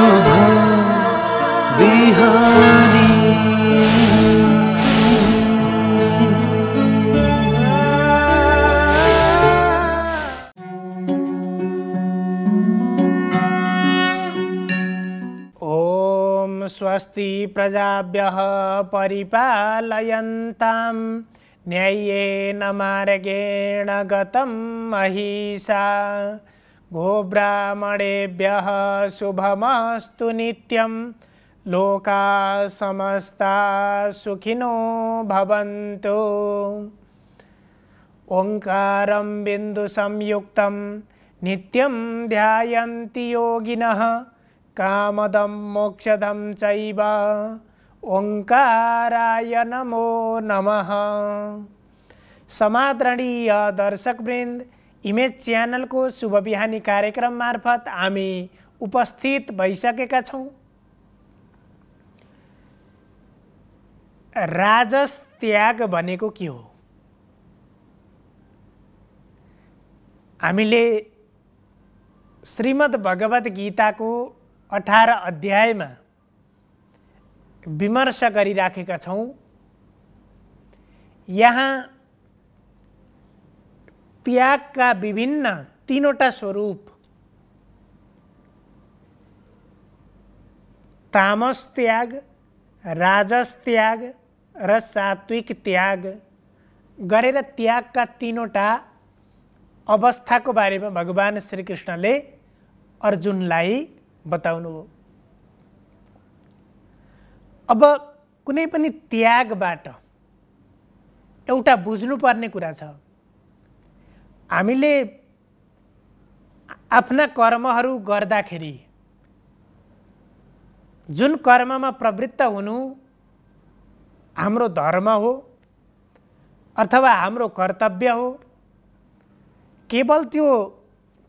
ॐ स्वस्ति प्रजाभ्यः परिपालयन्तां न्यायेन मार्गेण गतं महिषा गोब्राह्मणेभ्यः शुभमस्तु नित्यं लोकाः समस्ता सुखिनो भवन्तु बिंदु बिन्दुसंयुक्तं नित्यं ध्यायन्ति योगिनः कामदं मोक्षदं चैव ओङ्काराय नमो नमः समादरणीय दर्शकवृन्द इमेज च्यानलको शुभ बिहानी कार्यक्रम मार्फत हामी उपस्थित भइसकेका छौँ राजस त्याग भनेको के हो हामीले श्रीमद् भगवत गीताको अठार अध्यायमा विमर्श गरिराखेका छौँ यहाँ त्यागका विभिन्न तिनवटा स्वरूप तामस त्याग राजस त्याग र सात्विक त्याग गरेर त्यागका तिनवटा अवस्थाको बारेमा भगवान् श्रीकृष्णले अर्जुनलाई बताउनुभयो अब कुनै पनि त्यागबाट एउटा बुझ्नुपर्ने कुरा छ हामीले आफ्ना कर्महरू गर्दाखेरि जुन कर्ममा प्रवृत्त हुनु हाम्रो धर्म हो अथवा हाम्रो कर्तव्य हो केवल त्यो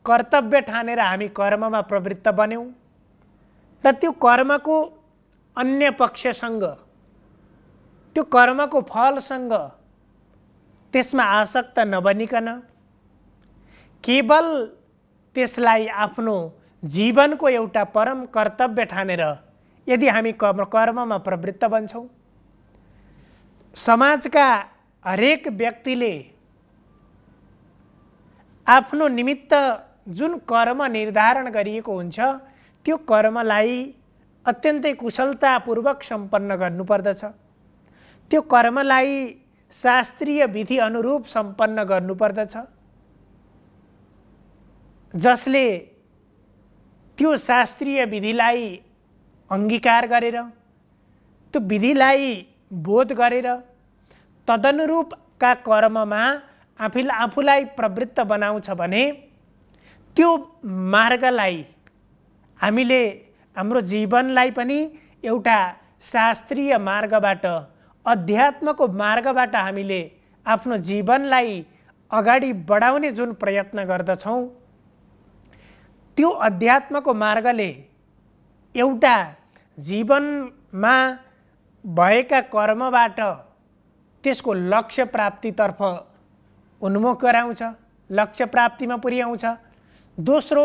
कर्तव्य ठानेर हामी कर्ममा प्रवृत्त बन्यौँ र त्यो कर्मको अन्य पक्षसँग त्यो कर्मको फलसँग त्यसमा आसक्त नबनिकन केवल त्यसलाई आफ्नो जीवनको एउटा परम कर्तव्य ठानेर यदि हामी कर्म कर्ममा प्रवृत्त बन्छौँ समाजका हरेक व्यक्तिले आफ्नो निमित्त जुन कर्म निर्धारण गरिएको हुन्छ त्यो कर्मलाई अत्यन्तै कुशलतापूर्वक सम्पन्न गर्नुपर्दछ त्यो कर्मलाई शास्त्रीय विधि अनुरूप सम्पन्न गर्नुपर्दछ जसले त्यो शास्त्रीय विधिलाई अङ्गीकार गरेर त्यो विधिलाई बोध गरेर तदनुरूपका कर्ममा आफै आफूलाई प्रवृत्त बनाउँछ भने त्यो मार्गलाई हामीले हाम्रो जीवनलाई पनि एउटा शास्त्रीय मार्गबाट अध्यात्मको मार्गबाट हामीले आफ्नो जीवनलाई अगाडि बढाउने जुन प्रयत्न गर्दछौँ त्यो अध्यात्मको मार्गले एउटा जीवनमा भएका कर्मबाट त्यसको लक्ष्य प्राप्तितर्फ उन्मुख गराउँछ लक्ष्य प्राप्तिमा पुर्याउँछ दोस्रो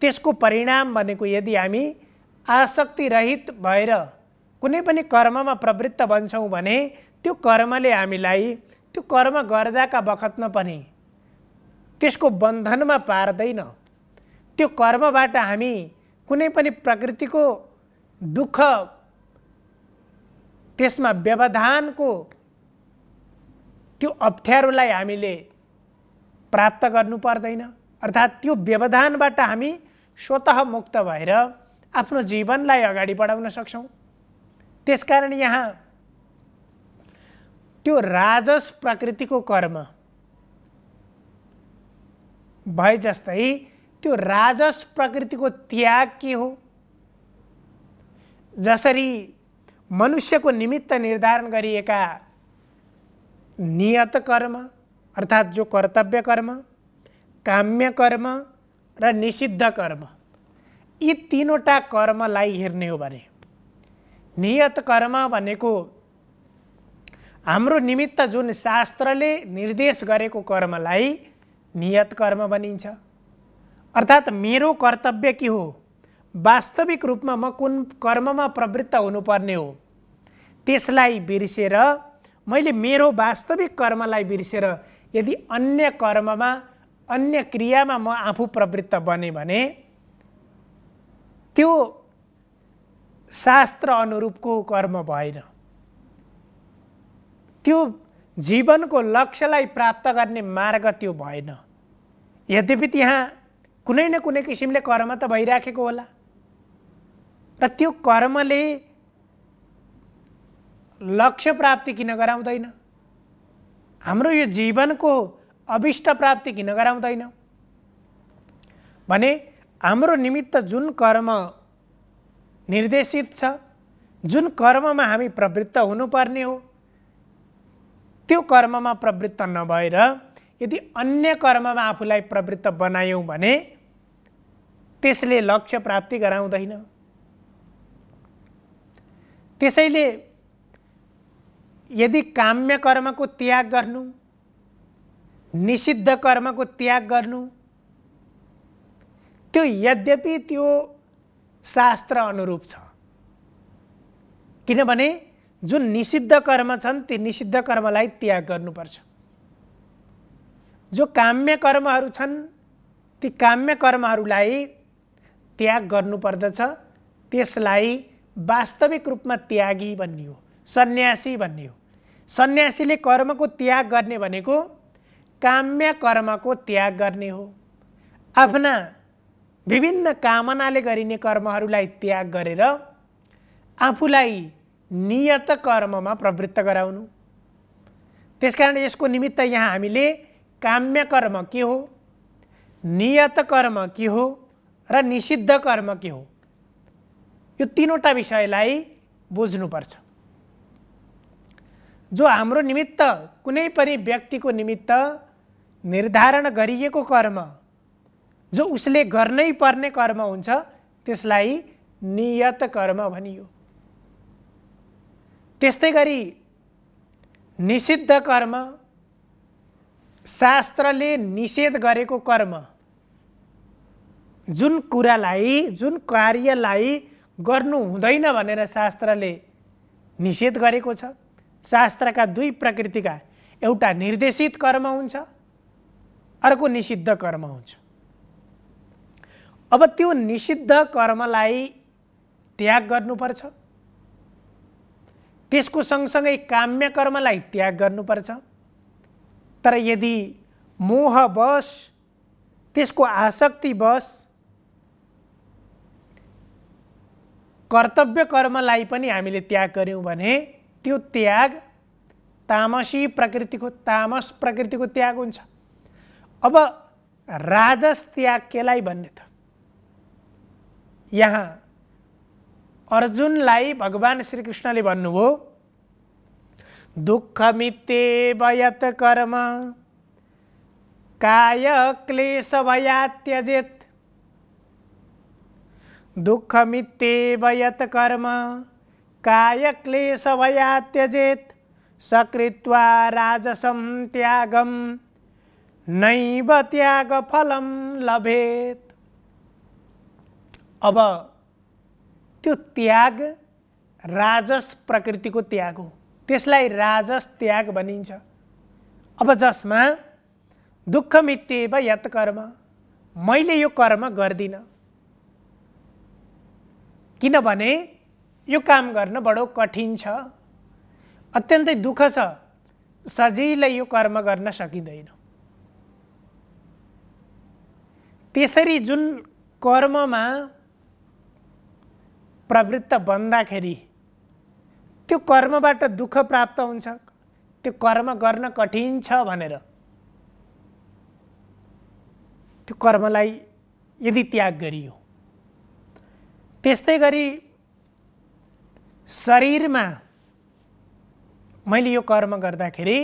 त्यसको परिणाम भनेको यदि हामी आसक्तिरहित भएर कुनै पनि कर्ममा प्रवृत्त बन्छौँ भने त्यो कर्मले हामीलाई त्यो कर्म गर्दाका बखतमा पनि त्यसको बन्धनमा पार्दैन त्यो कर्मबाट हामी कुनै पनि प्रकृतिको दुःख त्यसमा व्यवधानको त्यो अप्ठ्यारोलाई हामीले प्राप्त गर्नु पर्दैन अर्थात् त्यो व्यवधानबाट हामी स्वत मुक्त भएर आफ्नो जीवनलाई अगाडि बढाउन सक्छौँ त्यसकारण यहाँ त्यो राजस प्रकृतिको कर्म भए जस्तै त्यो राजस प्रकृतिको त्याग के हो जसरी मनुष्यको निमित्त निर्धारण गरिएका नियत कर्म अर्थात् जो कर्तव्य कर्म काम्य कर्म र निषिद्ध कर्म यी तिनवटा कर्मलाई हेर्ने हो भने नियत कर्म भनेको हाम्रो निमित्त जुन शास्त्रले निर्देश गरेको कर्मलाई नियत कर्म भनिन्छ अर्थात् मेरो कर्तव्य के हो वास्तविक रूपमा म कुन कर्ममा प्रवृत्त हुनुपर्ने हो त्यसलाई बिर्सेर मैले मेरो वास्तविक कर्मलाई बिर्सेर यदि अन्य कर्ममा अन्य क्रियामा म आफू प्रवृत्त बने भने त्यो शास्त्र अनुरूपको कर्म भएन त्यो जीवनको लक्ष्यलाई प्राप्त गर्ने मार्ग त्यो भएन यद्यपि त्यहाँ कुनै न कुनै किसिमले कर्म त भइराखेको होला र त्यो कर्मले लक्ष्य प्राप्ति किन गराउँदैन हाम्रो यो जीवनको अभिष्ट प्राप्ति किन गराउँदैन भने हाम्रो निमित्त जुन कर्म निर्देशित छ जुन कर्ममा हामी प्रवृत्त हुनुपर्ने हो त्यो कर्ममा प्रवृत्त नभएर यदि अन्य कर्ममा आफूलाई प्रवृत्त बनायौँ भने त्यसले लक्ष्य प्राप्ति गराउँदैन त्यसैले यदि काम्य कर्मको त्याग गर्नु निषिद्ध कर्मको त्याग गर्नु त्यो यद्यपि त्यो शास्त्र अनुरूप छ किनभने जुन निषिद्ध कर्म छन् ती निषिद्ध कर्मलाई त्याग गर्नुपर्छ जो काम्य कर्महरू छन् ती काम्य कर्महरूलाई त्याग गर्नुपर्दछ त्यसलाई वास्तविक रूपमा त्यागी भन्ने हो सन्यासी भन्ने हो सन्यासीले कर्मको त्याग गर्ने भनेको काम्य कर्मको त्याग गर्ने हो आफ्ना विभिन्न कामनाले गरिने कर्महरूलाई त्याग गरेर आफूलाई नियत कर्ममा प्रवृत्त गराउनु त्यसकारण यसको निमित्त यहाँ हामीले काम्य कर्म के हो नियत कर्म के हो र निषिद्ध कर्म के हो यो तिनवटा विषयलाई बुझ्नुपर्छ जो हाम्रो निमित्त कुनै पनि व्यक्तिको निमित्त निर्धारण गरिएको कर्म जो उसले गर्नै पर्ने कर्म हुन्छ त्यसलाई नियत कर्म भनियो त्यस्तै गरी निषिद्ध कर्म शास्त्रले निषेध गरेको कर्म जुन कुरालाई जुन कार्यलाई गर्नु हुँदैन भनेर शास्त्रले निषेध गरेको छ शास्त्रका दुई प्रकृतिका एउटा निर्देशित कर्म हुन्छ अर्को निषिद्ध कर्म हुन्छ अब त्यो निषिद्ध कर्मलाई त्याग गर्नुपर्छ त्यसको सँगसँगै काम्य कर्मलाई त्याग गर्नुपर्छ तर यदि मोहवश त्यसको आसक्ति आसक्तिवश कर्तव्य कर्मलाई पनि हामीले त्याग गऱ्यौँ भने त्यो त्याग तामसी प्रकृतिको तामस प्रकृतिको त्याग हुन्छ अब राजस त्याग केलाई भन्ने त यहाँ अर्जुनलाई भगवान् श्रीकृष्णले भन्नुभयो मिते वयत कर्म काय क्लेश भया दुःखमित्येव वयत कर्म कायक्लेशभया त्यजेत् सकृत्वा राजसं त्यागं नैव त्यागफलं लभेत अब त्यो त्याग राजस प्रकृतिको त्याग हो त्यसलाई राजस त्याग भनिन्छ अब जसमा दुःखमित्येव यत कर्म मैले यो कर्म गर्दिनँ किनभने यो काम गर्न बडो कठिन छ अत्यन्तै दुःख छ सजिलै यो कर्म गर्न सकिँदैन त्यसरी जुन कर्ममा प्रवृत्त बन्दाखेरि त्यो कर्मबाट दुःख प्राप्त हुन्छ त्यो कर्म गर्न कठिन छ भनेर त्यो कर्मलाई यदि त्याग गरियो त्यस्तै गरी शरीरमा मैले यो कर्म गर्दाखेरि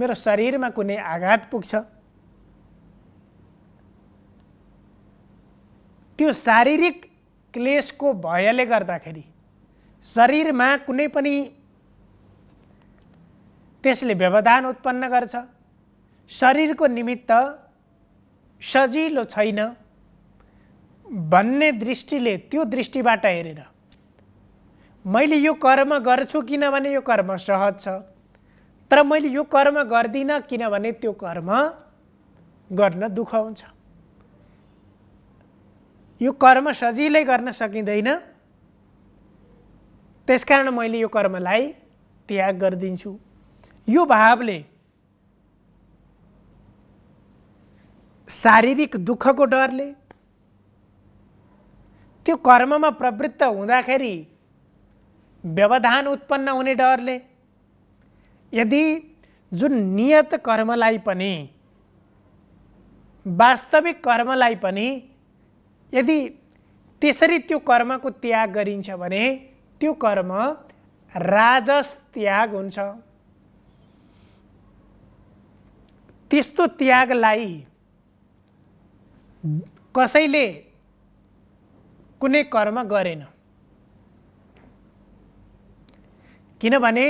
मेरो शरीरमा कुनै आघात पुग्छ त्यो शारीरिक क्लेसको भयले गर्दाखेरि शरीरमा कुनै पनि त्यसले व्यवधान उत्पन्न गर्छ शरीरको निमित्त सजिलो छैन भन्ने दृष्टिले त्यो दृष्टिबाट हेरेर मैले यो कर्म गर्छु किनभने यो कर्म सहज छ तर मैले यो कर्म गर्दिनँ किनभने त्यो कर्म गर्न दुःख हुन्छ यो कर्म सजिलै गर्न सकिँदैन त्यसकारण मैले यो कर्मलाई त्याग गरिदिन्छु यो भावले शारीरिक दुःखको डरले त्यो कर्ममा प्रवृत्त हुँदाखेरि व्यवधान उत्पन्न हुने डरले यदि जुन नियत कर्मलाई पनि वास्तविक कर्मलाई पनि यदि त्यसरी त्यो कर्मको त्याग गरिन्छ भने त्यो कर्म राजस त्याग हुन्छ त्यस्तो त्यागलाई कसैले कुनै कर्म गरेन किनभने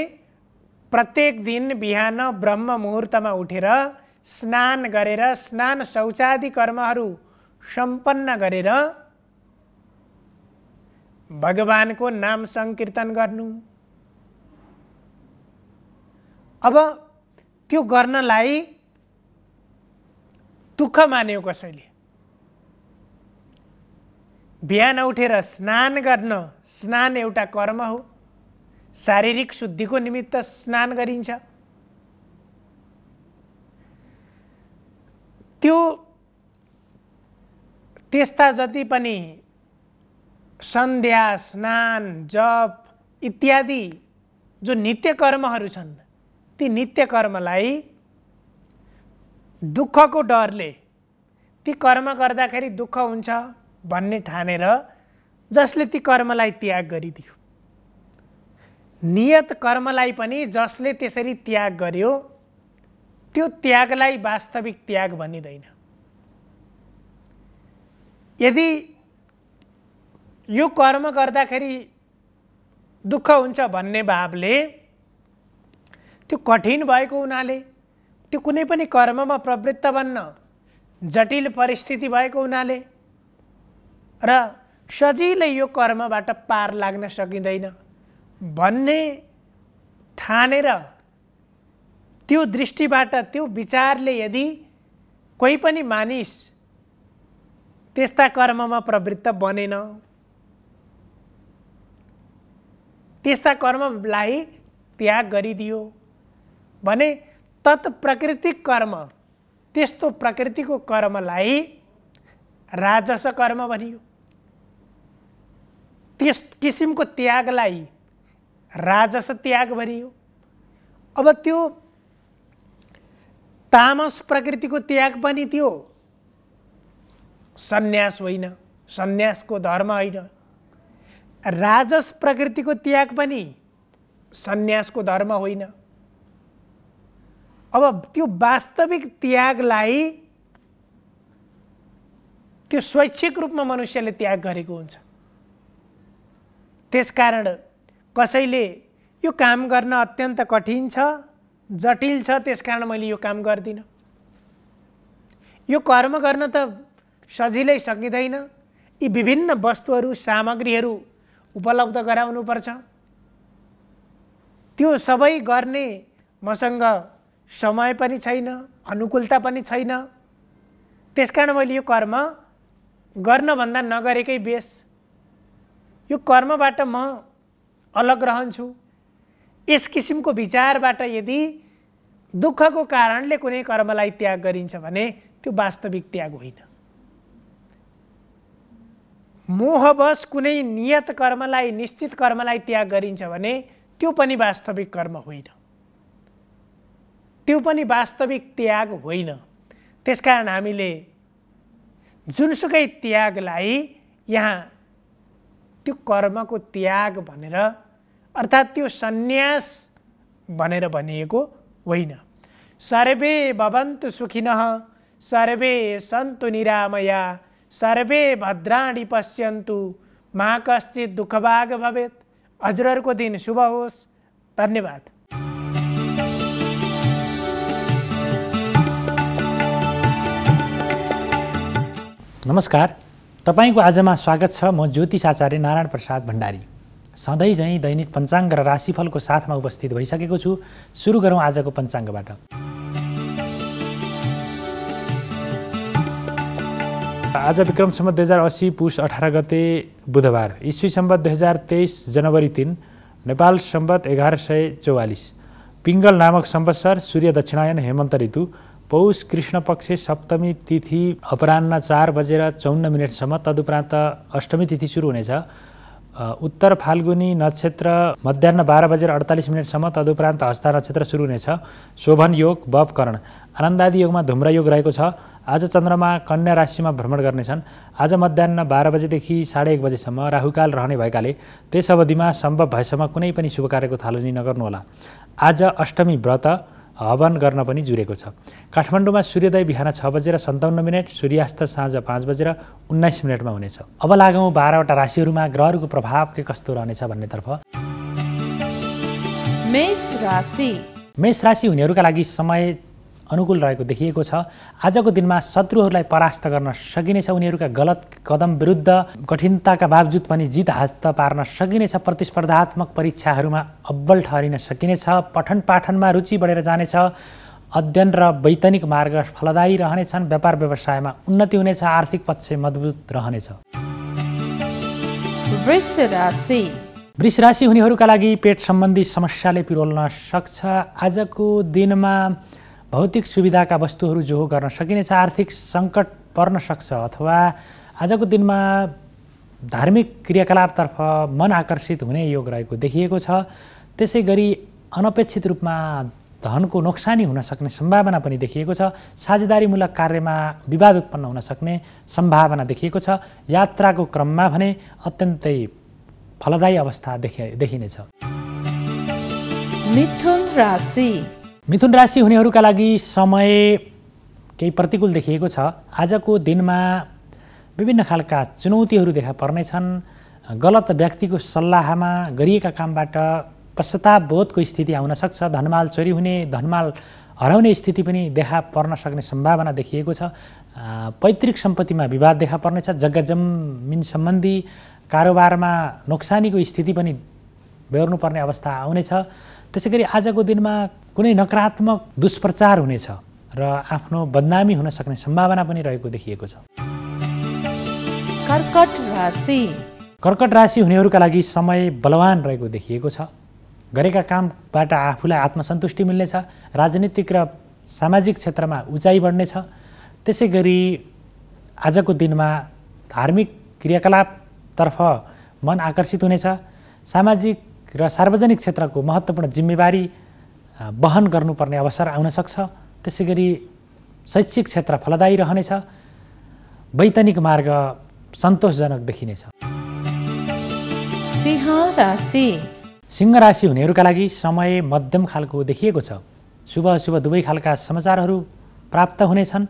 प्रत्येक दिन बिहान ब्रह्म मुहुर्तमा उठेर स्नान गरेर स्नान शौचादि कर्महरू सम्पन्न गरेर भगवानको नाम सङ्कीर्तन गर्नु अब त्यो गर्नलाई दुःख मान्यो कसैले बिहान उठेर स्नान गर्न स्नान एउटा कर्म हो शारीरिक शुद्धिको निमित्त स्नान गरिन्छ त्यो त्यस्ता जति पनि सन्ध्या स्नान जप इत्यादि जो नित्य कर्महरू छन् ती नित्य कर्मलाई दुःखको डरले ती कर्म गर्दाखेरि दुःख हुन्छ भन्ने ठानेर जसले ती कर्मलाई त्याग गरिदियो नियत कर्मलाई पनि जसले त्यसरी त्याग गर्यो त्यो त्यागलाई वास्तविक त्याग भनिँदैन यदि यो कर्म गर्दाखेरि दुःख हुन्छ भन्ने भावले त्यो कठिन भएको हुनाले त्यो कुनै पनि कर्ममा प्रवृत्त बन्न जटिल परिस्थिति भएको हुनाले र सजिलै यो कर्मबाट पार लाग्न सकिँदैन भन्ने ठानेर त्यो दृष्टिबाट त्यो विचारले यदि कोही पनि मानिस त्यस्ता कर्ममा प्रवृत्त बनेन त्यस्ता कर्मलाई त्याग गरिदियो भने तत् प्राकृतिक कर्म त्यस्तो प्रकृतिको कर्मलाई राजस कर्म भनियो त्यस किसिमको त्यागलाई राजस त्याग भनियो अब त्यो तामस प्रकृतिको त्याग पनि त्यो सन्यास होइन सन्यासको धर्म होइन राजस प्रकृतिको त्याग पनि सन्यासको धर्म होइन अब त्यो वास्तविक त्यागलाई त्यो स्वैच्छिक रूपमा मनुष्यले त्याग गरेको हुन्छ त्यसकारण कसैले यो काम गर्न अत्यन्त कठिन छ जटिल छ त्यसकारण मैले यो काम गर्दिनँ यो कर्म गर्न त सजिलै सकिँदैन यी विभिन्न वस्तुहरू सामग्रीहरू उपलब्ध गराउनुपर्छ त्यो सबै गर्ने मसँग समय पनि छैन अनुकूलता पनि छैन त्यसकारण मैले यो कर्म गर्नभन्दा नगरेकै बेस यो कर्मबाट म अलग रहन्छु यस किसिमको विचारबाट यदि दुःखको कारणले कुनै कर्मलाई त्याग गरिन्छ भने त्यो वास्तविक त्याग होइन मोहवश कुनै नियत कर्मलाई निश्चित कर्मलाई त्याग गरिन्छ भने त्यो पनि वास्तविक कर्म होइन त्यो पनि वास्तविक त्याग होइन त्यसकारण हामीले जुनसुकै त्यागलाई यहाँ त्यो कर्मको त्याग भनेर अर्थात् त्यो सन्यास भनेर भनिएको होइन सर्वे भवन्तु सुखिन सर्वे सन्तु निरामया सर्वे भद्राणि पश्यन्तु मा कश्चित दुःखभाग भवेत् हजुरहरूको दिन शुभ होस् धन्यवाद नमस्कार तपाईँको आजमा स्वागत छ म ज्योतिष आचार्य नारायण प्रसाद भण्डारी सधैँ झैँ दैनिक पञ्चाङ्ग र राशिफलको साथमा उपस्थित भइसकेको छु सुरु गरौँ आजको पञ्चाङ्गबाट आज विक्रम सम्बत दुई हजार असी पुष अठार गते बुधबार इस्वी सम्बत दुई हजार तेइस जनवरी तिन नेपाल सम्बत एघार सय चौवालिस पिङ्गल नामक सर सूर्य दक्षिणायन हेमन्त ऋतु पौष कृष्ण पक्ष सप्तमी तिथि अपराह्न चार बजेर चौन्न मिनटसम्म तदुपरान्त अष्टमी तिथि सुरु हुनेछ उत्तर फाल्गुनी नक्षत्र मध्याह बाह्र बजेर अडतालिस मिनटसम्म तदुपरान्त हस्ता नक्षत्र सुरु हुनेछ शोभन योग बपकरण आनन्दादि योगमा धुम्र योग रहेको छ आज चन्द्रमा कन्या राशिमा भ्रमण गर्नेछन् आज मध्याह बाह्र बजेदेखि साढे एक बजेसम्म राहुकाल रहने भएकाले त्यस अवधिमा सम्भव भएसम्म कुनै पनि शुभ कार्यको थालनी नगर्नुहोला आज अष्टमी व्रत हवन गर्न पनि जुरेको छ काठमाडौँमा सूर्योदय बिहान छ बजेर सन्ताउन्न मिनट सूर्यास्त साँझ पाँच बजेर उन्नाइस मिनटमा हुनेछ अब लागौँ बाह्रवटा राशिहरूमा ग्रहहरूको प्रभाव के कस्तो रहनेछ भन्नेतर्फ मेष राशि हुनेहरूका लागि समय अनुकूल रहेको देखिएको छ आजको दिनमा शत्रुहरूलाई परास्त गर्न सकिनेछ उनीहरूका गलत कदम विरुद्ध कठिनताका बावजुद पनि जित हात पार्न सकिनेछ प्रतिस्पर्धात्मक परीक्षाहरूमा अब्बल ठहरिन सकिनेछ पठन पाठनमा रुचि बढेर जानेछ अध्ययन र वैतनिक मार्ग फलदायी रहनेछन् व्यापार व्यवसायमा उन्नति हुनेछ आर्थिक पक्ष मजबुत रहनेछ वृष राशि हुनेहरूका लागि पेट सम्बन्धी समस्याले पिरोल्न सक्छ आजको दिनमा भौतिक सुविधाका वस्तुहरू जो गर्न सकिनेछ आर्थिक सङ्कट पर्न सक्छ अथवा आजको दिनमा धार्मिक क्रियाकलापतर्फ मन आकर्षित हुने योग रहेको देखिएको छ त्यसै गरी अनपेक्षित रूपमा धनको नोक्सानी हुन सक्ने सम्भावना पनि देखिएको छ साझेदारीमूलक कार्यमा विवाद उत्पन्न हुन सक्ने सम्भावना देखिएको छ यात्राको क्रममा भने अत्यन्तै फलदायी अवस्था देखि देखिनेछ मिथुन राशि मिथुन राशि हुनेहरूका लागि समय केही प्रतिकूल देखिएको छ आजको दिनमा विभिन्न खालका चुनौतीहरू देखा पर्नेछन् गलत व्यक्तिको सल्लाहमा गरिएका कामबाट पश्चातापबोधको स्थिति आउन सक्छ धनमाल चोरी हुने धनमाल हराउने स्थिति पनि देखा पर्न सक्ने सम्भावना देखिएको छ पैतृक सम्पत्तिमा विवाद देखा पर्नेछ जग्गा जमिन सम्बन्धी कारोबारमा नोक्सानीको स्थिति पनि बेहोर्नुपर्ने अवस्था आउनेछ त्यसै गरी आजको दिनमा कुनै नकारात्मक दुष्प्रचार हुनेछ र आफ्नो बदनामी हुन सक्ने सम्भावना पनि रहेको देखिएको छ कर्कट राशि कर्कट राशि हुनेहरूका लागि समय बलवान रहेको देखिएको छ गरेका कामबाट आफूलाई आत्मसन्तुष्टि मिल्नेछ राजनीतिक र सामाजिक क्षेत्रमा उचाइ बढ्नेछ त्यसै गरी आजको दिनमा धार्मिक क्रियाकलापतर्फ मन आकर्षित हुनेछ सामाजिक र सार्वजनिक क्षेत्रको महत्त्वपूर्ण जिम्मेवारी वहन गर्नुपर्ने अवसर आउन सक्छ त्यसै गरी शैक्षिक क्षेत्र फलदायी रहनेछ वैतनिक मार्ग सन्तोषजनक देखिनेछ सिंह राशि हुनेहरूका लागि समय मध्यम खालको देखिएको छ शुभ शुभ दुवै खालका समाचारहरू प्राप्त हुनेछन्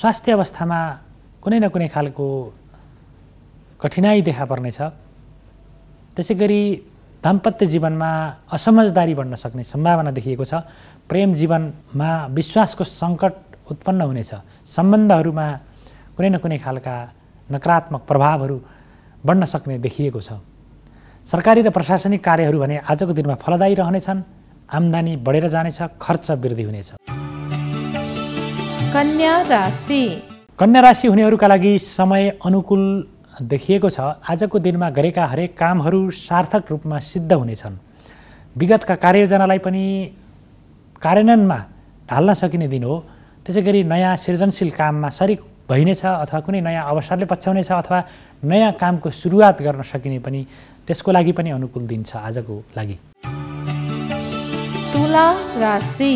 स्वास्थ्य अवस्थामा कुनै न कुनै खालको कठिनाई देखा पर्नेछ त्यसै गरी दाम्पत्य जीवनमा असमझदारी बढ्न सक्ने सम्भावना देखिएको छ प्रेम जीवनमा विश्वासको सङ्कट उत्पन्न हुनेछ सम्बन्धहरूमा कुनै न कुनै खालका नकारात्मक प्रभावहरू बढ्न सक्ने देखिएको छ सरकारी र प्रशासनिक कार्यहरू भने आजको दिनमा फलदायी रहनेछन् आम्दानी बढेर जानेछ खर्च वृद्धि हुनेछ कन्या राशि कन्या राशि हुनेहरूका लागि समय अनुकूल देखिएको छ आजको दिनमा गरेका हरेक कामहरू सार्थक रूपमा सिद्ध हुनेछन् विगतका कार्ययोजनालाई पनि कार्यान्वयनमा ढाल्न सकिने दिन हो त्यसै गरी नयाँ सृजनशील काममा सरिक भइनेछ अथवा कुनै नयाँ अवसरले पछ्याउनेछ अथवा नयाँ कामको सुरुवात गर्न सकिने पनि त्यसको लागि पनि अनुकूल दिन छ आजको लागि तुला राशि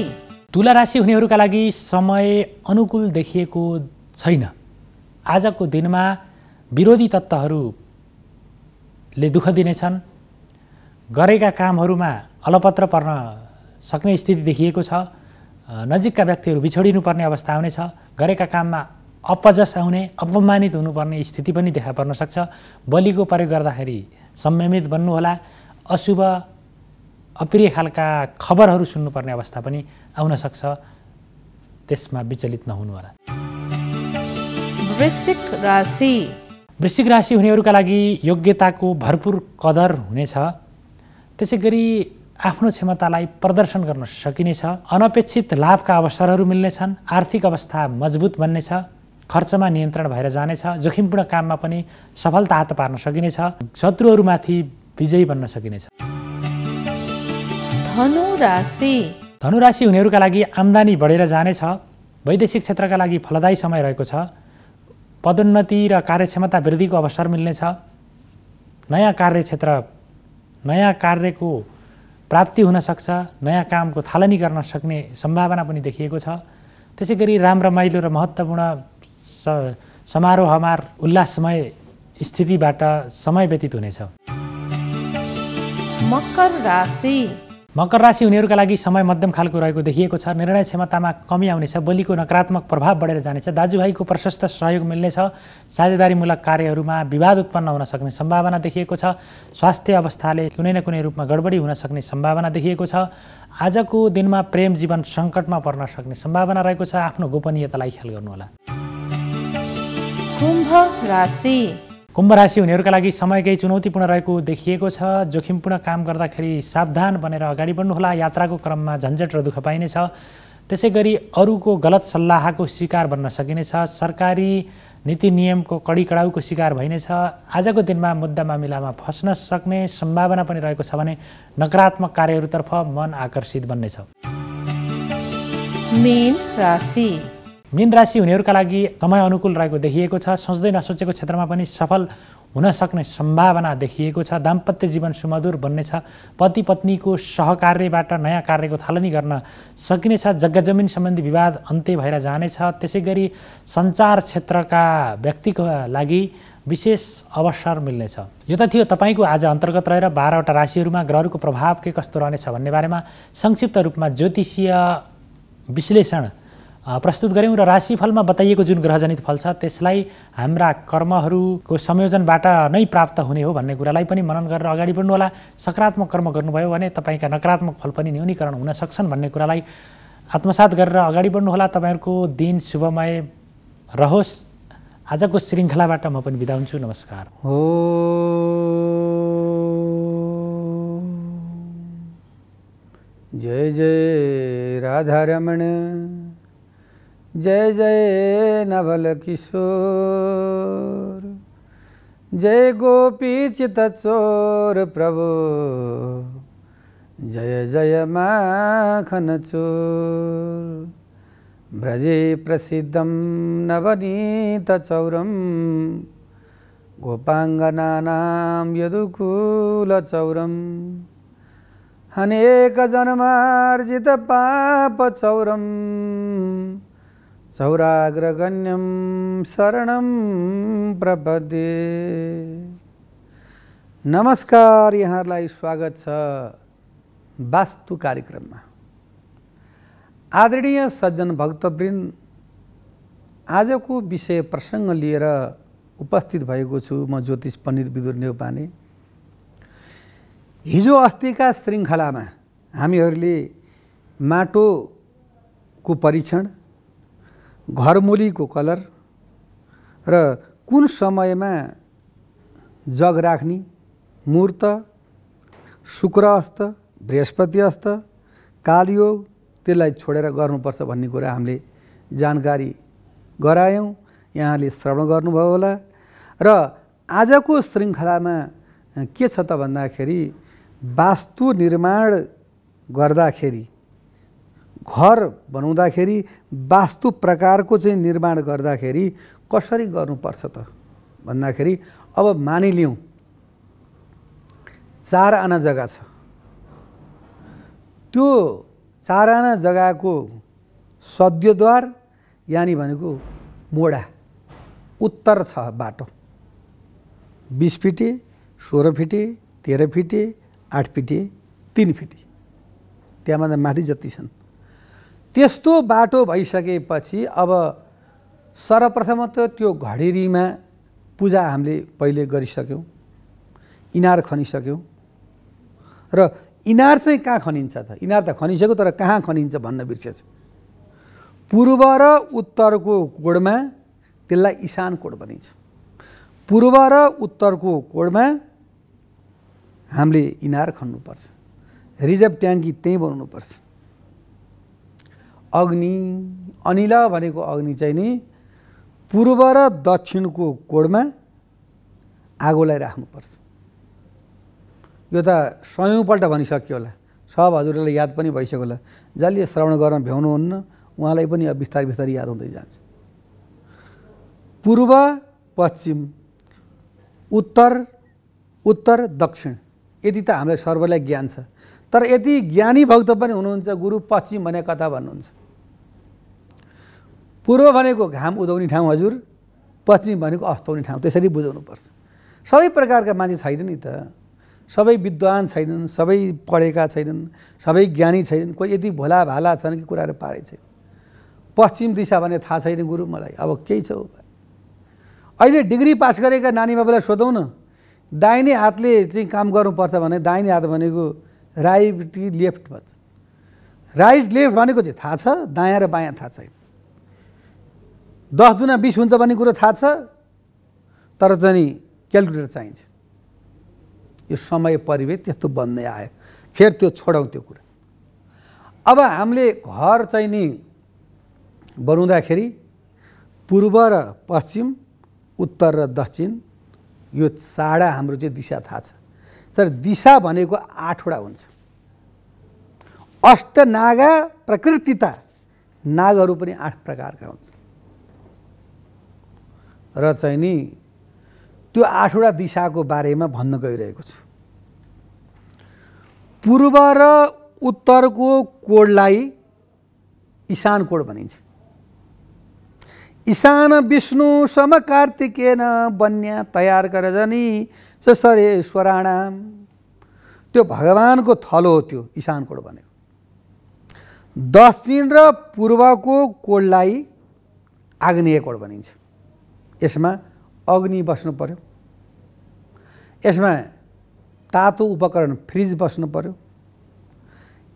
तुला राशि हुनेहरूका लागि समय अनुकूल देखिएको छैन आजको दिनमा विरोधी तत्त्वहरूले दुःख दिनेछन् गरेका कामहरूमा अलपत्र पर्न सक्ने स्थिति देखिएको छ नजिकका व्यक्तिहरू बिछोडिनुपर्ने अवस्था आउनेछ गरेका काममा अपजस आउने अपमानित हुनुपर्ने स्थिति पनि देखा पर्न सक्छ बलिको प्रयोग गर्दाखेरि संयमित बन्नुहोला अशुभ अप्रिय खालका खबरहरू सुन्नुपर्ने अवस्था पनि आउन सक्छ त्यसमा विचलित नहुनुहोला वृश्चिक राशि वृश्चिक राशि हुनेहरूका लागि योग्यताको भरपूर कदर हुनेछ त्यसै गरी आफ्नो क्षमतालाई प्रदर्शन गर्न सकिनेछ अनपेक्षित लाभका अवसरहरू मिल्नेछन् आर्थिक अवस्था मजबुत बन्नेछ खर्चमा नियन्त्रण भएर जानेछ जोखिमपूर्ण काममा पनि सफलता हात पार्न सकिनेछ शत्रुहरूमाथि विजयी बन्न सकिनेछ धनु राशि धनु राशि हुनेहरूका लागि आम्दानी बढेर जानेछ वैदेशिक क्षेत्रका लागि फलदायी समय रहेको छ पदोन्नति र कार्यक्षमता वृद्धिको अवसर मिल्नेछ नयाँ कार्यक्षेत्र नयाँ कार्यको प्राप्ति हुनसक्छ नयाँ कामको थालनी गर्न सक्ने सम्भावना पनि देखिएको छ त्यसै गरी राम र महत्त्वपूर्ण स समारोहमा उल्लासमय स्थितिबाट समय व्यतीत हुनेछ मकर राशि मकर राशि हुनेहरूका लागि समय मध्यम खालको रहेको देखिएको छ निर्णय क्षमतामा कमी आउनेछ बोलीको नकारात्मक प्रभाव बढेर जानेछ दाजुभाइको प्रशस्त सहयोग मिल्नेछ साझेदारीमूलक कार्यहरूमा विवाद उत्पन्न हुन सक्ने सम्भावना देखिएको छ स्वास्थ्य अवस्थाले कुनै न कुनै रूपमा गडबडी हुन सक्ने सम्भावना देखिएको छ आजको दिनमा प्रेम जीवन सङ्कटमा पर्न सक्ने सम्भावना रहेको छ आफ्नो गोपनीयतालाई ख्याल गर्नुहोला कुम्भ राशि हुनेहरूका लागि समयकै चुनौतीपूर्ण रहेको देखिएको छ जोखिमपूर्ण काम गर्दाखेरि सावधान बनेर अगाडि बढ्नुहोला यात्राको क्रममा झन्झट र दुःख पाइनेछ त्यसै गरी अरूको गलत सल्लाहको शिकार बन्न सकिनेछ सरकारी नीति नियमको कडी कडाउको शिकार भइनेछ आजको दिनमा मुद्दा मामिलामा फस्न सक्ने सम्भावना पनि रहेको छ भने नकारात्मक कार्यहरूतर्फ मन आकर्षित बन्नेछ मिन राशि हुनेहरूका लागि समय अनुकूल रहेको देखिएको छ सोच्दै नसोचेको क्षेत्रमा पनि सफल हुन सक्ने सम्भावना देखिएको छ दाम्पत्य जीवन सुमधुर बन्नेछ पति पत्नीको सहकार्यबाट नयाँ कार्यको थालनी गर्न सकिनेछ जग्गा जमिन सम्बन्धी विवाद अन्त्य भएर जानेछ त्यसै गरी सञ्चार क्षेत्रका व्यक्तिको लागि विशेष अवसर मिल्नेछ यो त थियो तपाईँको आज अन्तर्गत रहेर बाह्रवटा राशिहरूमा ग्रहहरूको प्रभाव के कस्तो रहनेछ भन्ने बारेमा संक्षिप्त रूपमा ज्योतिषीय विश्लेषण प्रस्तुत गऱ्यौँ र राशिफलमा बताइएको जुन ग्रहजनित फल छ त्यसलाई हाम्रा कर्महरूको संयोजनबाट नै प्राप्त हुने हो भन्ने कुरालाई पनि मनन गरेर अगाडि बढ्नुहोला सकारात्मक कर्म गर्नुभयो भने तपाईँका नकारात्मक फल पनि न्यूनीकरण हुन सक्छन् भन्ने कुरालाई आत्मसात गरेर अगाडि बढ्नुहोला तपाईँहरूको दिन शुभमय रहोस् आजको श्रृङ्खलाबाट म पनि बिदा हुन्छु नमस्कार हो जय जय राधारमण जय जय नवल किशोर जय गोपी चित चोर प्रभु जय जय माखन चोर ब्रजे प्रसिद्धं नवनीतचौरं गोपाङ्गनानां पाप चौरम सौराग्रगण्यं शरणं प्रपदे नमस्कार यहाँहरूलाई स्वागत छ वास्तु कार्यक्रममा आदरणीय सज्जन भक्तवृन्द आजको विषय प्रसङ्ग लिएर उपस्थित भएको छु म ज्योतिष पण्डित विदुर नेउपाने हिजो अस्तिका श्रृङ्खलामा हामीहरूले माटोको परीक्षण घरमुलीको कलर र कुन समयमा जग राख्ने मूर्त शुक्र अस्त बृहस्पति अस्त कालयोग त्यसलाई छोडेर गर्नुपर्छ भन्ने कुरा हामीले जानकारी गरायौँ यहाँले श्रवण गर्नुभयो होला र आजको श्रृङ्खलामा के छ त भन्दाखेरि वास्तु निर्माण गर्दाखेरि घर बनाउँदाखेरि वास्तु प्रकारको चाहिँ निर्माण गर्दाखेरि कसरी गर्नुपर्छ त भन्दाखेरि अब मानिलिउँ चार आना जग्गा छ त्यो चार आना जग्गाको सद्योद्वार यानि भनेको मोडा उत्तर छ बाटो बिस फिटे सोह्र फिटे तेह्र फिटे आठ फिटे तिन फिटे त्यहाँभन्दा माथि जति छन् त्यस्तो बाटो भइसकेपछि अब सर्वप्रथम त त्यो घडेरीमा पूजा हामीले पहिले गरिसक्यौँ इनार खनिसक्यौँ र इनार चाहिँ कहाँ खनिन्छ त इनार त खनिसक्यो तर कहाँ खनिन्छ भन्न बिर्सेछ पूर्व र उत्तरको कोडमा त्यसलाई इशान कोड भनिन्छ पूर्व र उत्तरको कोडमा हामीले इनार खन्नुपर्छ रिजर्भ ट्याङ्की त्यहीँ बनाउनुपर्छ अग्नि अनिल भनेको अग्नि चाहिँ नि पूर्व र दक्षिणको कोडमा आगोलाई राख्नुपर्छ यो त सयौँपल्ट भनिसक्यो होला सब हजुरहरूलाई याद पनि भइसक्यो होला जसले श्रवण गर्न भ्याउनुहुन्न उहाँलाई पनि अब बिस्तारै बिस्तारै याद हुँदै जान्छ पूर्व पश्चिम उत्तर उत्तर दक्षिण यति त हामीलाई सर्वलाई ज्ञान छ तर यति ज्ञानी भक्त पनि हुनुहुन्छ गुरु पश्चिम भने कथा भन्नुहुन्छ पूर्व भनेको घाम उदाउने ठाउँ हजुर पश्चिम भनेको अस्ताउने ठाउँ त्यसरी बुझाउनुपर्छ सबै प्रकारका मान्छे छैन नि त सबै विद्वान छैनन् सबै पढेका छैनन् सबै ज्ञानी छैनन् कोही यति भोला भाला छन् कि कुराहरू पारेको छैन पश्चिम दिशा भने थाहा छैन गुरु मलाई अब केही छ अहिले डिग्री पास गरेका नानी बाबालाई सोधौँ न दाहिने हातले चाहिँ काम गर्नुपर्छ भने दाहिने हात भनेको राइट कि लेफ्ट भन्छ राइट लेफ्ट भनेको चाहिँ थाहा छ दायाँ र बायाँ थाहा छैन दस दुना बिस हुन्छ भन्ने कुरो थाहा छ तर चाहिँ क्यालकुलेटर चाहिन्छ यो समय परिवेश त्यस्तो बन्दै आयो फेर त्यो छोडौँ त्यो कुरा अब हामीले घर चाहिँ नि बनाउँदाखेरि पूर्व र पश्चिम उत्तर र दक्षिण यो चाडा हाम्रो चाहिँ दिशा थाहा छ तर दिशा भनेको आठवटा हुन्छ अष्टनागा प्रकृतिता नागहरू पनि आठ प्रकारका हुन्छन् र चाहिँ नि त्यो आठवटा दिशाको बारेमा भन्न गइरहेको छु पूर्व र उत्तरको कोडलाई ईशान कोड भनिन्छ ईशान विष्णु सम कार्तिकेन बन्या तयार जनी जसरे स्वराणाम त्यो भगवानको थलो हो त्यो ईशान कोड भनेको दक्षिण र पूर्वको कोडलाई आग्नेय कोड भनिन्छ यसमा अग्नि बस्नु पऱ्यो यसमा तातो उपकरण फ्रिज बस्नु पऱ्यो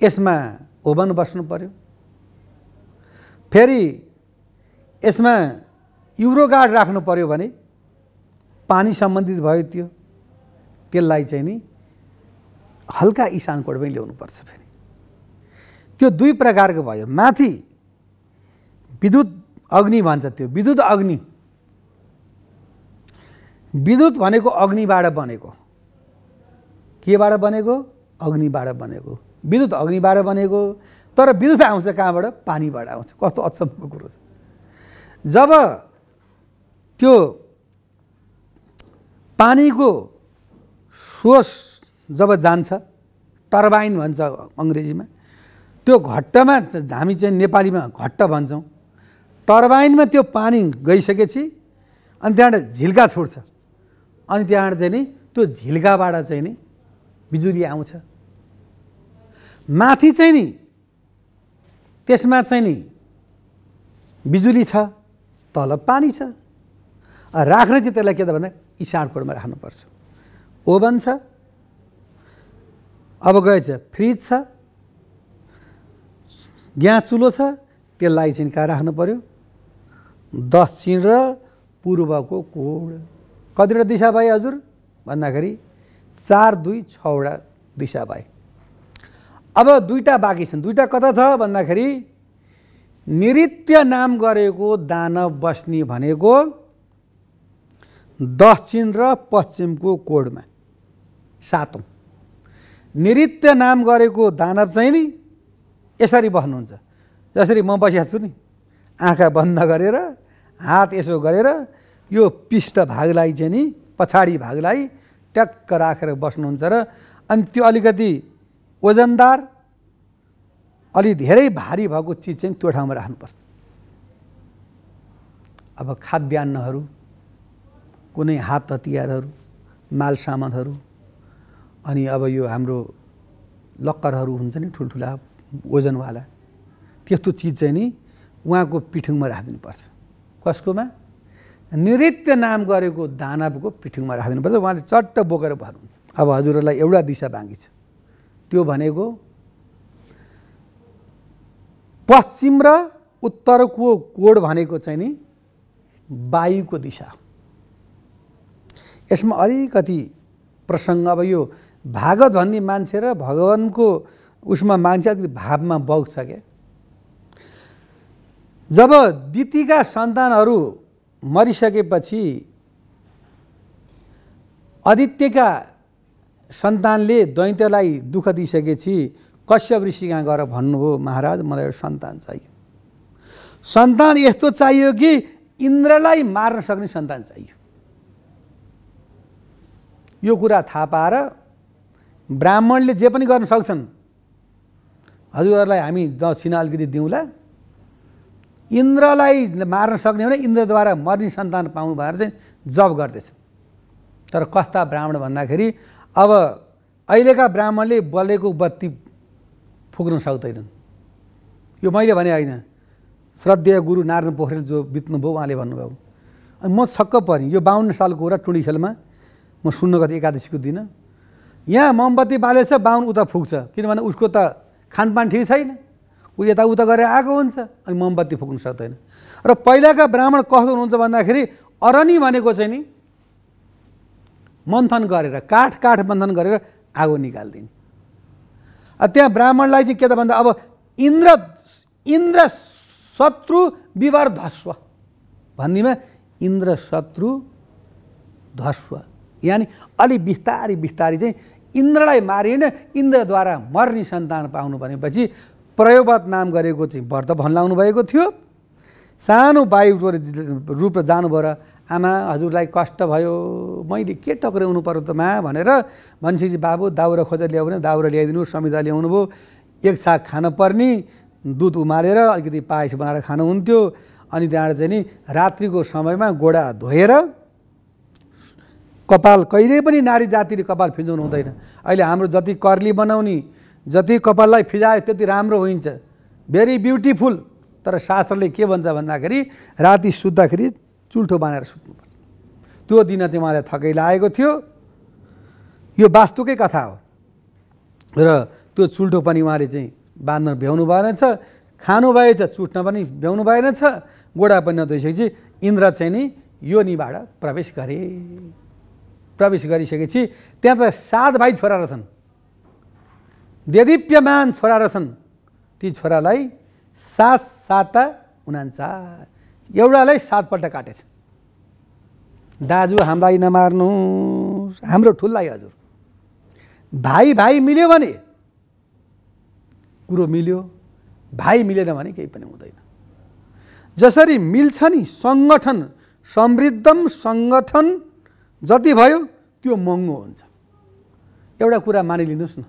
यसमा ओभन बस्नु पऱ्यो फेरि यसमा युरोगार्ड राख्नु पऱ्यो भने पानी सम्बन्धित भयो त्यो त्यसलाई चाहिँ नि हल्का इसानकोट पनि पर्छ फेरि त्यो दुई प्रकारको भयो माथि विद्युत अग्नि भन्छ त्यो विद्युत अग्नि विद्युत भनेको अग्निबाट बनेको केबाट बनेको अग्निबाट बनेको विद्युत अग्निबाट बनेको तर विद्युत आउँछ कहाँबाट पानीबाट आउँछ कस्तो अचम्मको कुरो छ जब त्यो पानीको सोस जब जान्छ टर्बाइन भन्छ अङ्ग्रेजीमा त्यो घट्टमा हामी चाहिँ नेपालीमा घट्ट भन्छौँ टर्बाइनमा त्यो पानी गइसकेपछि अनि त्यहाँबाट झिल्का छोड्छ अनि त्यहाँबाट चाहिँ नि त्यो झिल्काबाट चाहिँ नि बिजुली आउँछ माथि चाहिँ नि त्यसमा चाहिँ नि बिजुली छ तल पानी छ राख्ने चाहिँ त्यसलाई के त भन्दा इसानकोटमा राख्नुपर्छ ओभन छ अब गएछ फ्रिज छ ग्यास चुलो छ त्यसलाई चाहिँ कहाँ राख्नु पऱ्यो दक्षिण र पूर्वको कोड कतिवटा दिशा भए हजुर भन्दाखेरि चार दुई छवटा दिशा भए अब दुईवटा बाँकी छन् दुईवटा कता छ भन्दाखेरि नृत्य नाम गरेको दानव बस्ने भनेको दक्षिण र पश्चिमको कोडमा सातौँ नृत्य नाम गरेको दानव चाहिँ नि यसरी बस्नुहुन्छ जसरी म बसिहाल्छु नि आँखा बन्द गरेर हात यसो गरेर यो पिष्ट भागलाई चाहिँ नि पछाडि भागलाई ट्याक्क राखेर बस्नुहुन्छ र अनि त्यो अलिकति ओजनदार अलि धेरै भारी भएको चिज चाहिँ त्यो ठाउँमा राख्नुपर्छ अब खाद्यान्नहरू कुनै हात हतियारहरू माल सामानहरू अनि अब यो हाम्रो लक्करहरू हुन्छ नि ठुल्ठुला ओजनवाला त्यस्तो चिज चाहिँ नि उहाँको पिठुङमा राखिदिनुपर्छ कसकोमा नृत्य नाम गरेको दानवको पिठुङमा राखिदिनुपर्छ उहाँले चट्ट बोकेर भन्नुहुन्छ अब हजुरहरूलाई एउटा दिशा बाँकी छ त्यो भनेको पश्चिम र उत्तरको कोड भनेको चाहिँ नि वायुको दिशा यसमा अलिकति प्रसङ्ग अब यो भागवत भन्ने मान्छे र भगवानको उसमा मान्छे अलिकति भावमा बग्छ क्या जब दितिका सन्तानहरू मरिसकेपछि आदित्यका सन्तानले दैत्यलाई दुःख दिइसकेपछि कश्यप ऋषि कहाँ गएर भन्नुभयो महाराज मलाई एउटा सन्तान चाहियो सन्तान यस्तो चाहियो कि इन्द्रलाई मार्न सक्ने सन्तान चाहियो यो कुरा थाहा पाएर ब्राह्मणले जे पनि गर्न सक्छन् हजुरहरूलाई हामी दक्षिणा अलिकति दिउँला इन्द्रलाई मार्न सक्ने हो भने इन्द्रद्वारा मर्ने सन्तान पाउनु भएर चाहिँ जप गर्दैछ तर कस्ता ब्राह्मण भन्दाखेरि अब अहिलेका ब्राह्मणले बलेको बत्ती फुक्न सक्दैनन् यो मैले भने होइन श्रद्धेय गुरु नारायण पोखरेल जो बित्नुभयो उहाँले भन्नुभयो अनि म छक्क परेँ यो बाहन्न सालको र टुँडी खेलमा म सुन्न गति एकादशीको दिन यहाँ मोमबत्ती बालेछ बाहुन उता फुक्छ किनभने उसको त खानपान ठिक छैन ऊ यताउता गरेर आएको हुन्छ अनि मोमबत्ती फुक्नु सक्दैन र पहिलाका ब्राह्मण कस्तो हुनुहुन्छ भन्दाखेरि अरनी भनेको चाहिँ नि मन्थन गरेर काठ काठ मन्थन गरेर आगो निकालिदिने त्यहाँ ब्राह्मणलाई चाहिँ के त भन्दा अब इन्द्र इन्द्र शत्रु विवर धस्व भनिदिमा इन्द्र शत्रु ध्वस्व यानि अलि बिस्तारी बिस्तारी चाहिँ इन्द्रलाई मारिएन इन्द्रद्वारा मर्ने सन्तान पाउनु भनेपछि प्रयोगवाद नाम गरेको चाहिँ भर्त भन्लाउनु भएको थियो सानो वायु रूप र जानुभयो र आमा हजुरलाई कष्ट भयो मैले के टक्राउनु पर्यो त मा भनेर भन्सीजी बाबु दाउरा खोजेर ल्यायो भने दाउरा ल्याइदिनु समिता ल्याउनु भयो एक साग खान पर्ने दुध उमालेर अलिकति पायस बनाएर खानुहुन्थ्यो अनि त्यहाँबाट चाहिँ नि रात्रिको समयमा गोडा धोएर कपाल कहिले पनि नारी जातिले कपाल फिन्जाउनु हुँदैन अहिले हाम्रो जति कर्ली बनाउने जति कपाललाई फिजायो त्यति राम्रो हुन्छ भेरी ब्युटिफुल तर शास्त्रले के भन्छ भन्दाखेरि राति सुत्दाखेरि चुल्ठो बाँधेर सुत्नुपर्छ त्यो दिन चाहिँ उहाँलाई थकै लागेको थियो यो वास्तुकै कथा हो र त्यो चुल्ठो पनि उहाँले चाहिँ बाँध्न भ्याउनु भएन छ खानु भएछ चुट्न पनि भ्याउनु भएन छ गोडा पनि नदुइसकेपछि इन्द्र चाहिँ नि योनिबाट प्रवेश गरे प्रवेश गरिसकेपछि त्यहाँ त सात भाइ छोरा रहेछन् देदीप्यमान छोरा रहेछन् ती छोरालाई सात साता उनान्चा एउटालाई सातपल्ट काटेछन् दाजु हामीलाई नमार्नु हाम्रो ठुल्लाई हजुर भाइ भाइ मिल्यो भने कुरो मिल्यो भाइ मिलेन भने केही पनि हुँदैन जसरी मिल्छ नि सङ्गठन समृद्धम सङ्गठन जति भयो त्यो महँगो हुन्छ एउटा कुरा मानिलिनुहोस् न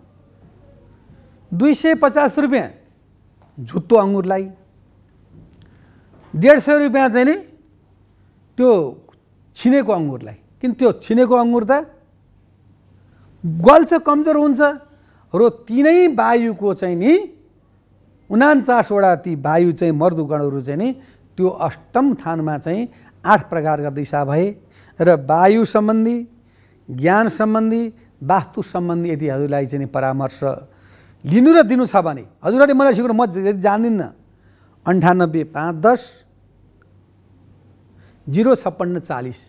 दुई सय पचास रुपियाँ झुत्तो अङ्गुरलाई डेढ सय रुपियाँ चाहिँ नि त्यो छिनेको अङ्गुरलाई किन त्यो छिनेको अङ्गुर त गल्छ कमजोर हुन्छ र तिनै वायुको चाहिँ नि उनान्चासवटा ती वायु चाहिँ मर्दुगणहरू चाहिँ नि त्यो अष्टम थानमा चाहिँ आठ प्रकारका दिशा भए र वायु सम्बन्धी ज्ञान सम्बन्धी वास्तु सम्बन्धी यतिहरूलाई चाहिँ परामर्श लिनु र दिनु छ भने हजुरहरूले मलाई सिक्नु म जान्दिनँ अन्ठानब्बे पाँच दस जिरो छप्पन्न चालिस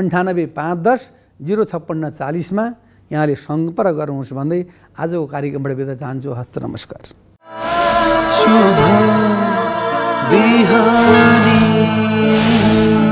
अन्ठानब्बे पाँच दस जिरो छप्पन्न चालिसमा यहाँले सम्पर्क गर्नुहोस् भन्दै आजको कार्यक्रमबाट बिदा चाहन्छु हस्त नमस्कार शुभ